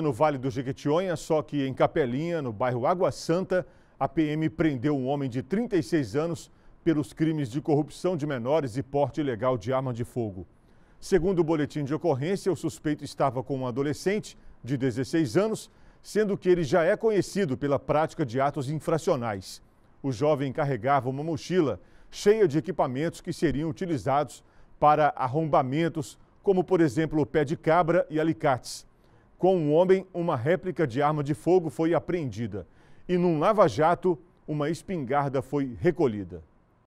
No Vale do Jequitinhonha, só que em Capelinha, no bairro Água Santa, a PM prendeu um homem de 36 anos pelos crimes de corrupção de menores e porte ilegal de arma de fogo. Segundo o boletim de ocorrência, o suspeito estava com um adolescente de 16 anos, sendo que ele já é conhecido pela prática de atos infracionais. O jovem carregava uma mochila cheia de equipamentos que seriam utilizados para arrombamentos, como por exemplo o pé de cabra e alicates. Com um homem, uma réplica de arma de fogo foi apreendida e num lava-jato, uma espingarda foi recolhida.